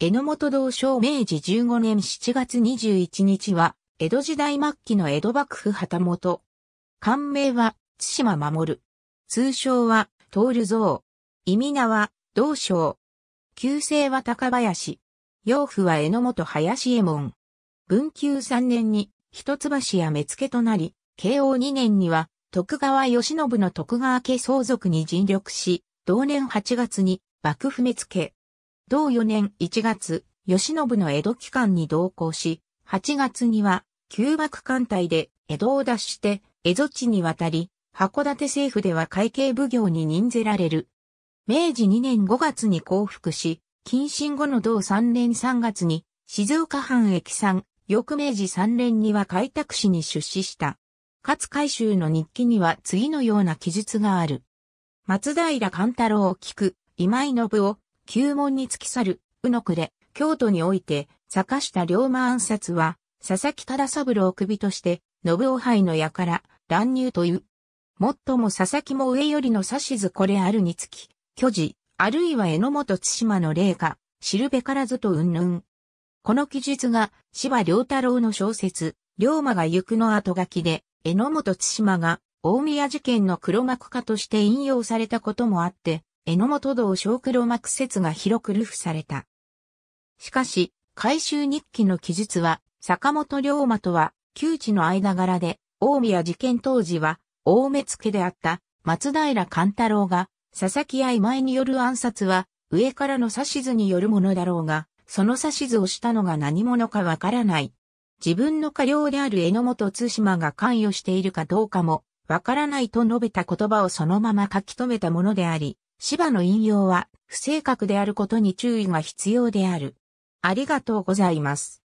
ノ本道正明治15年7月21日は、江戸時代末期の江戸幕府旗本。官名は、津島守。通称は、る蔵。意味名は、道正。旧姓は高林。養父はノ本林右衛門。文久3年に、一橋や目付となり、慶応2年には、徳川義信の徳川家相続に尽力し、同年8月に、幕府目付、同4年1月、慶喜の江戸期間に同行し、8月には、旧幕艦隊で江戸を脱して、江戸地に渡り、函館政府では会計奉行に任ぜられる。明治2年5月に降伏し、近親後の同3年3月に、静岡藩駅産、翌明治3年には開拓市に出資した。勝海舟の日記には次のような記述がある。松平勘太郎を聞く、今井信夫、旧門に突き去る、うの暮れ、京都において、坂下龍馬暗殺は、佐々木忠三郎首として、信夫杯の矢から、乱入という。もっとも佐々木も上よりの指図これあるにつき、巨児、あるいは榎本津島の霊か、知るべからずとうんぬん。この記述が、芝良太郎の小説、龍馬が行くの後書きで、榎本津島が、大宮事件の黒幕化として引用されたこともあって、榎本堂小黒幕説が広く流布された。しかし、改修日記の記述は、坂本龍馬とは、旧知の間柄で、大宮事件当時は、大目付であった、松平勘太郎が、佐々木愛前による暗殺は、上からの指図によるものだろうが、その指図をしたのが何者かわからない。自分の家領である榎本対馬が関与しているかどうかも、わからないと述べた言葉をそのまま書き留めたものであり、芝の引用は不正確であることに注意が必要である。ありがとうございます。